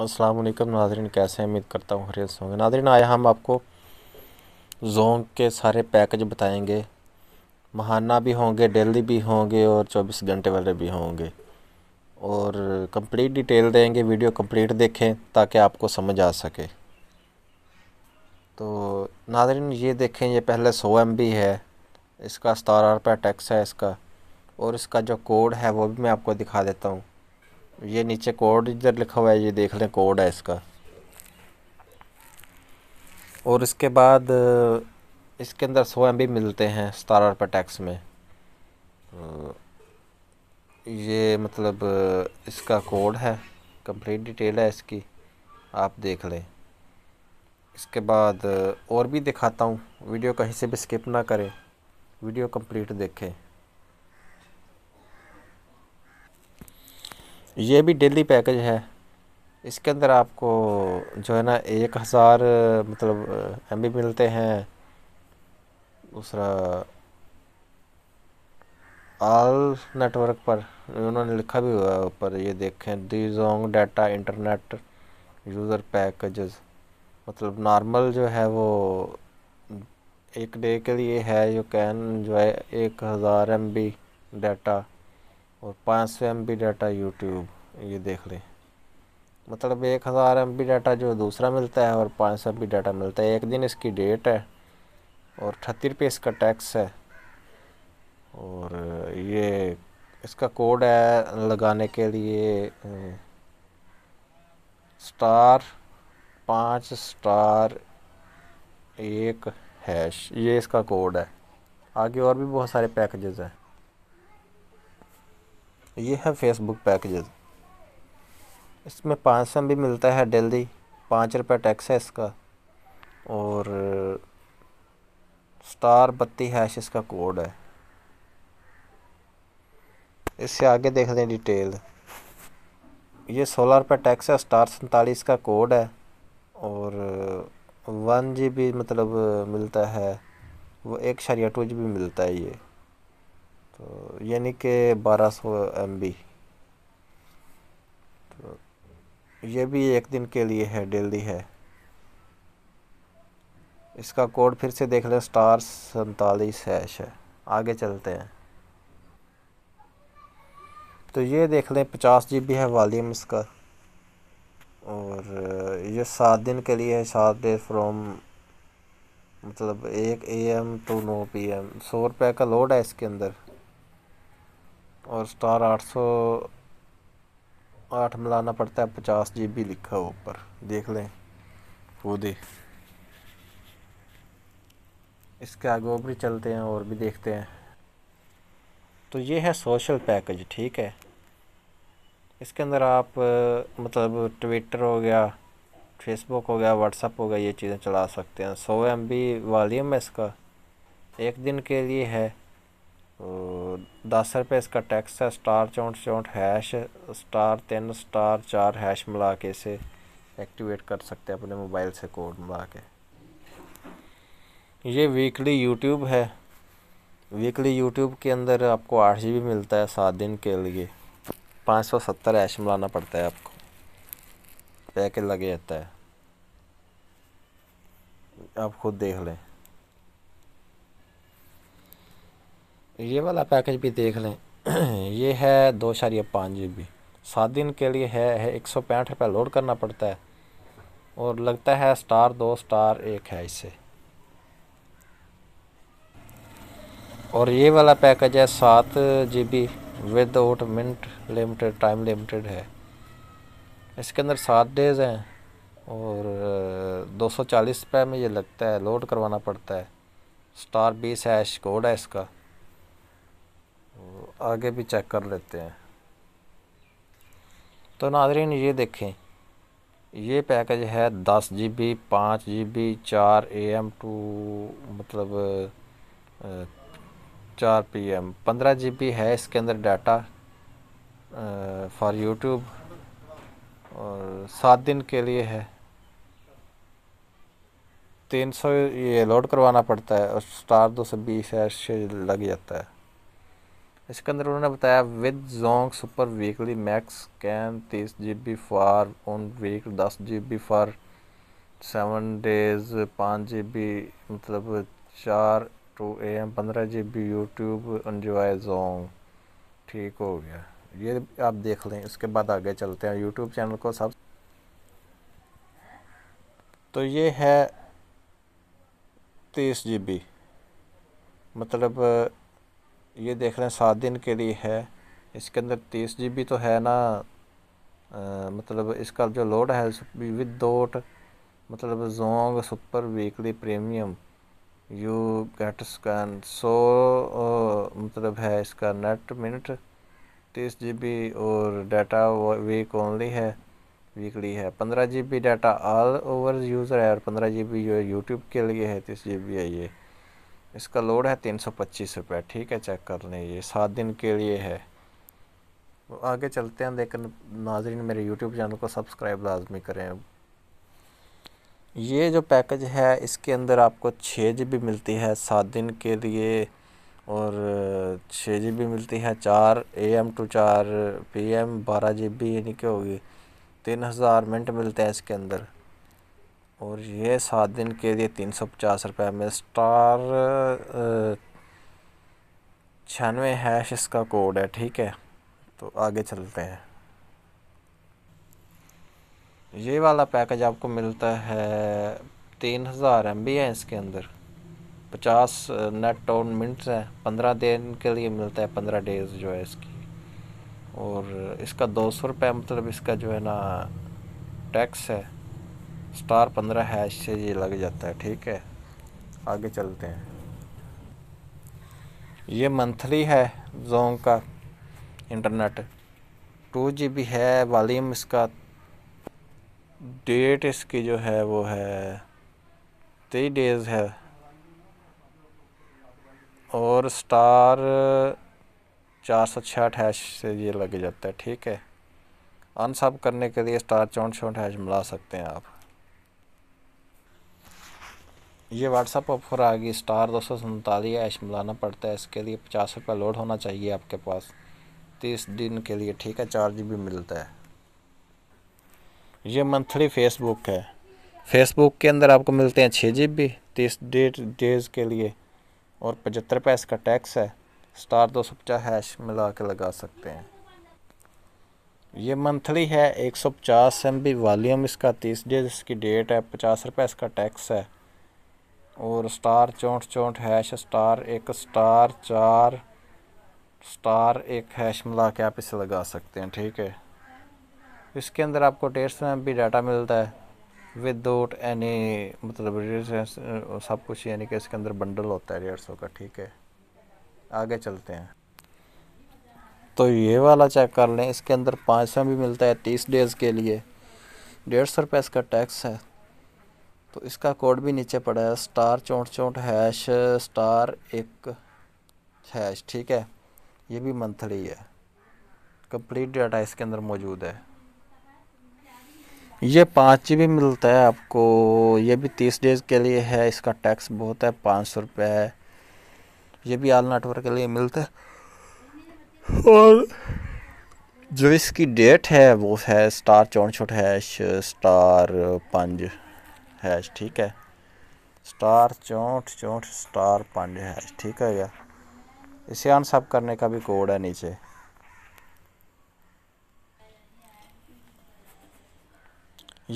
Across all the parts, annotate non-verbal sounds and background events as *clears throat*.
असलम नाजरीन कैसे हैं उम्मीद करता हूँ हरेल होंगे नादरीन आए हम आपको जोंग के सारे पैकेज बताएंगे महाना भी होंगे डेली भी होंगे और 24 घंटे वाले भी होंगे और कंप्लीट डिटेल देंगे वीडियो कंप्लीट देखें ताकि आपको समझ आ सके तो नाजरन ये देखें ये पहले सौ एम है इसका सतारह रुपये टैक्स है इसका और इसका जो कोड है वो भी मैं आपको दिखा देता हूँ ये नीचे कोड इधर लिखा हुआ है ये देख लें कोड है इसका और इसके बाद इसके अंदर सौ एम मिलते हैं सतारह रुपये टैक्स में ये मतलब इसका कोड है कंप्लीट डिटेल है इसकी आप देख लें इसके बाद और भी दिखाता हूँ वीडियो कहीं से भी स्किप ना करें वीडियो कंप्लीट देखें ये भी डेली पैकेज है इसके अंदर आपको जो है ना एक हज़ार मतलब एम बी मिलते हैं दूसरा आल नेटवर्क पर उन्होंने लिखा भी हुआ है ऊपर ये देखें these Zong data internet user packages मतलब नॉर्मल जो है वो एक डे के लिए है यू कैन जो है एक हज़ार एम बी डाटा और पाँच सौ एम डाटा यूट्यूब ये देख लें मतलब एक हज़ार एम डाटा जो दूसरा मिलता है और पाँच सौ एम डाटा मिलता है एक दिन इसकी डेट है और अठहत्तर रुपये इसका टैक्स है और ये इसका कोड है लगाने के लिए स्टार अं, पाँच स्टार एक हैश ये इसका कोड है आगे और भी बहुत सारे पैकेजेस हैं ये है फेसबुक पैकेजेस इसमें पाँच सौ भी मिलता है डेली पाँच रुपये टैक्स है इसका और स्टार बत्ती हैश इसका कोड है इससे आगे देख लें डिटेल ये सोलह रुपये टैक्स है स्टार सैतालीस का कोड है और वन जी भी मतलब मिलता है वो एक शरिया टू जी भी मिलता है ये तो यानी कि 1200 सौ तो ये भी एक दिन के लिए है डेली है इसका कोड फिर से देख लें स्टार सैतालीस हैश है आगे चलते हैं तो ये देख लें पचास जी बी है वॉलीम इसका और ये सात दिन के लिए है सात डे फ्रॉम मतलब एक ए एम टू नौ पी एम सौ रुपये का लोड है इसके अंदर और स्टार आठ सौ आठ मिलाना पड़ता है पचास जी बी लिखा हो ऊपर देख लें पौधे इसके आगे ऊपर भी चलते हैं और भी देखते हैं तो ये है सोशल पैकेज ठीक है इसके अंदर आप मतलब ट्विटर हो गया फेसबुक हो गया व्हाट्सअप हो गया ये चीज़ें चला सकते हैं सौ एम बी वॉलीम है इसका एक दिन के लिए है तो दस रुपये इसका टैक्स है स्टार चौंठ चौंठ हैश स्टार तीन स्टार चार हैश मिला के इसे एक्टिवेट कर सकते हैं अपने मोबाइल से कोड मिला के ये वीकली यूट्यूब है वीकली यूट्यूब के अंदर आपको आठ जी मिलता है सात दिन के लिए पाँच सौ सत्तर ऐश मिलाना पड़ता है आपको पैकेज लगे जाता है आप खुद देख लें ये वाला पैकेज भी देख लें *clears throat* ये है दो शारिया पाँच जी बी सात दिन के लिए है, है एक सौ पैंठ रुपये लोड करना पड़ता है और लगता है स्टार दो स्टार एक है इससे और ये वाला पैकेज है सात G B without minute limited time limited है इसके अंदर सात डेज़ हैं और दो सौ चालीस रुपए में ये लगता है लोड करवाना पड़ता है स्टार बीस हैश कोड है इसका आगे भी चेक कर लेते हैं तो नाजरीन ये देखें ये पैकेज है दस जी बी पाँच जी बी चार ए एम टू मतलब चार पी एम पंद्रह जी बी है इसके अंदर डाटा फॉर यूट्यूब और सात दिन के लिए है तीन सौ ये लोड करवाना पड़ता है और स्टार दो सौ बीस है लग जाता है इसके अंदर उन्होंने बताया with Zong super weekly max कैन तीस G B for one week दस G B for seven days पाँच जी बी मतलब चार टू ए एम पंद्रह G B YouTube enjoy Zong ठीक हो गया ये आप देख लें इसके बाद आगे चलते हैं यूट्यूब चैनल को सब तो ये है तीस जी बी मतलब ये देख रहे हैं सात दिन के लिए है इसके अंदर तीस जी तो है ना आ, मतलब इसका जो लोड है विद डोट मतलब Zong super weekly premium you get scan so मतलब है इसका नेट मिनट तीस जी और डाटा वीक ओनली है वीकली है पंद्रह G B data all over user है और पंद्रह जी बी जो यूट्यूब के लिए है तीस जी बी है ये इसका लोड है तीन सौ पच्चीस रुपये ठीक है चेक कर लें ये सात दिन के लिए है आगे चलते हैं लेकिन नाजरीन मेरे यूट्यूब चैनल को सब्सक्राइब लाजमी करें ये जो पैकेज है इसके अंदर आपको छः जी बी मिलती है सात दिन के लिए और छः जी बी मिलती है चार ए एम टू चार पी एम बारह जी बी यानी कि होगी तीन हज़ार मिनट मिलते हैं इसके अंदर और ये सात दिन के लिए तीन सौ पचास रुपये में स्टार छियानवे हैश इसका कोड है ठीक है तो आगे चलते हैं ये वाला पैकेज आपको मिलता है तीन हज़ार एम बी है इसके अंदर पचास नेट ऑन मिनट्स हैं पंद्रह दिन के लिए मिलता है पंद्रह डेज जो है इसकी और इसका दो सौ रुपये मतलब इसका जो है ना टैक्स है स्टार पंद्रह हैश से ये लग जाता है ठीक है आगे चलते हैं ये मंथली है जोंग का इंटरनेट टू जी बी है वॉलीम इसका डेट इसकी जो है वो है थ्री डेज़ है और स्टार चार सौ छियाठ हैश से ये लग जाता है ठीक है अनसब करने के लिए स्टार चौंठ चौंठ हैश मिला सकते हैं आप ये व्हाट्सअप ऑफर आ गई स्टार दो सौ सैंतालीस ऐश मिलाना पड़ता है इसके लिए पचास रुपये लोड होना चाहिए आपके पास तीस दिन के लिए ठीक है चार जी बी मिलता है ये मंथली फेसबुक है फेसबुक के अंदर आपको मिलते हैं छः जी बी तीस डेट डेज के लिए और पचहत्तर रुपये इसका टैक्स है स्टार दो सौ पचास हैश मिला के लगा सकते हैं ये मंथली है एक सौ पचास एम बी वॉलीम इसका तीस डेज इसकी डेट है पचास रुपये इसका टैक्स है और स्टार चौंठ चौंठ हैश स्टार एक स्टार चार स्टार एक हैश मिला के आप इसे लगा सकते हैं ठीक है इसके अंदर आपको डेढ़ सौ भी डाटा मिलता है विदाउट एनी मतलब सब कुछ यानी कि इसके अंदर बंडल होता है डेढ़ सौ का ठीक है आगे चलते हैं तो ये वाला चेक कर लें इसके अंदर पाँच सौ भी मिलता है तीस डेज़ के लिए डेढ़ सौ रुपये इसका टैक्स है तो इसका कोड भी नीचे पड़ा है स्टार चौंठ चौंठ हैश स्टार एक हैश ठीक है ये भी मंथली है कंप्लीट डाटा इसके अंदर मौजूद है ये पाँच जी भी मिलता है आपको ये भी तीस डेज़ के लिए है इसका टैक्स बहुत है पाँच सौ रुपये है ये भी आल नेटवर्क के लिए मिलता है और जो इसकी डेट है वो है स्टार चौंठ हैश स्टार पाँच हैश ठीक है स्टार चौंठ चौंठ स्टार पाँच हैश ठीक है गया इसे आन सब करने का भी कोड है नीचे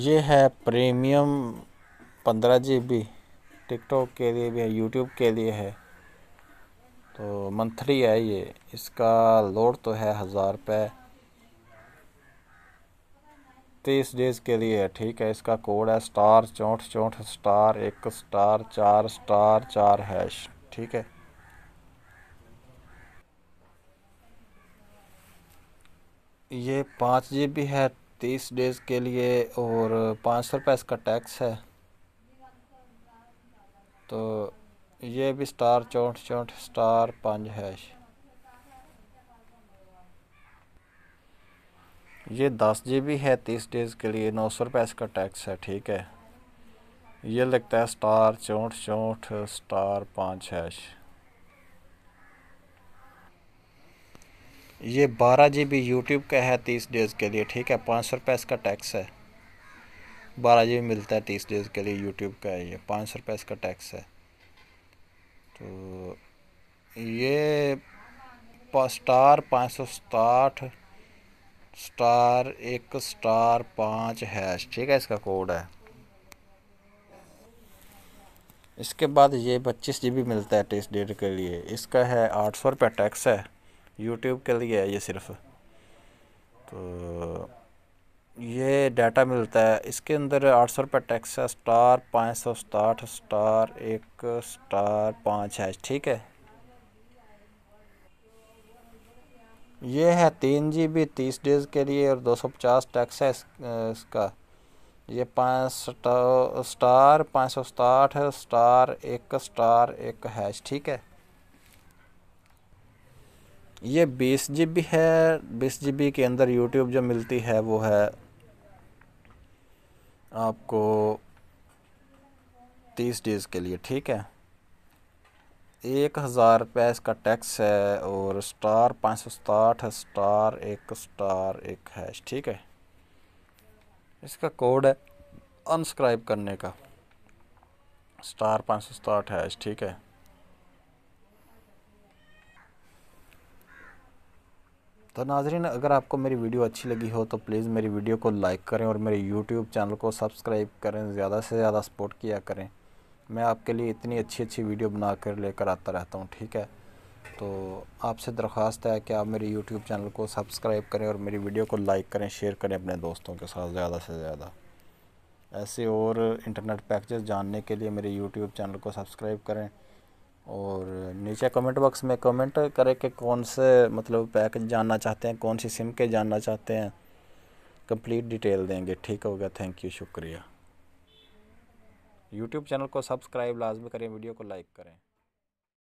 ये है प्रीमियम पंद्रह जी बी टिकटॉक के लिए भी है यूट्यूब के लिए है तो मंथली है ये इसका लोड तो है हज़ार रुपये तीस डेज के लिए है ठीक है इसका कोड है स्टार चौंठ चौंठ स्टार एक स्टार चार स्टार चार हैश ठीक है ये पाँच जी बी है तीस डेज के लिए और पाँच सौ रुपये इसका टैक्स है तो ये भी स्टार चौंठ चौंठ स्टार पाँच हैश ये दस जी बी है तीस डेज़ के लिए नौ सौ रुपये इसका टैक्स है ठीक है ये लगता है स्टार चौंठ चौंठ स्टार पाँच हैश ये बारह जी बी यूट्यूब का है तीस डेज़ के लिए ठीक है पाँच सौ रुपये इसका टैक्स है बारह जी बी मिलता है तीस डेज़ के लिए यूट्यूब का है ये पाँच सौ रुपये इसका टैक्स है तो ये स्टार पाँच सौ सताहठ स्टार एक स्टार पाँच हैश ठीक है इसका कोड है इसके बाद ये पच्चीस जी बी मिलता है टेस्ट डेट के लिए इसका है आठ सौ रुपये टैक्स है यूट्यूब के लिए है ये सिर्फ तो ये डाटा मिलता है इसके अंदर आठ सौ रुपये टैक्स है स्टार पाँच सौ साठ स्टार एक स्टार पाँच हैश ठीक है ये है तीन जी बी तीस डेज़ के लिए और दो सौ पचास टैक्स है इसका ये पाँच स्टार पाँच सौ सताहठ स्टार एक स्टार एक हैश ठीक है ये बीस जी बी है बीस जी बी के अंदर यूट्यूब जो मिलती है वो है आपको तीस डेज़ के लिए ठीक है एक हज़ार रुपये इसका टैक्स है और स्टार पाँच सौ सताहठ स्टार एक स्टार एक हैश ठीक है इसका कोड है अनस्क्राइब करने का स्टार पाँच सौ सताहठ हैश ठीक है तो नाजरीन अगर आपको मेरी वीडियो अच्छी लगी हो तो प्लीज़ मेरी वीडियो को लाइक करें और मेरे यूट्यूब चैनल को सब्सक्राइब करें ज़्यादा से ज़्यादा सपोर्ट किया करें मैं आपके लिए इतनी अच्छी अच्छी वीडियो बना कर लेकर आता रहता हूँ ठीक है तो आपसे दरख्वास्त है कि आप मेरे यूट्यूब चैनल को सब्सक्राइब करें और मेरी वीडियो को लाइक करें शेयर करें अपने दोस्तों के साथ ज़्यादा से ज़्यादा ऐसे और इंटरनेट पैकेजेस जानने के लिए मेरे यूट्यूब चैनल को सब्सक्राइब करें और नीचे कमेंट बॉक्स में कमेंट करें कि कौन से मतलब पैकेज जानना चाहते हैं कौन सी सिम के जानना चाहते हैं कंप्लीट डिटेल देंगे ठीक हो गया थैंक यू शुक्रिया यूट्यूब चैनल को सब्सक्राइब लाजमी करें वीडियो को लाइक करें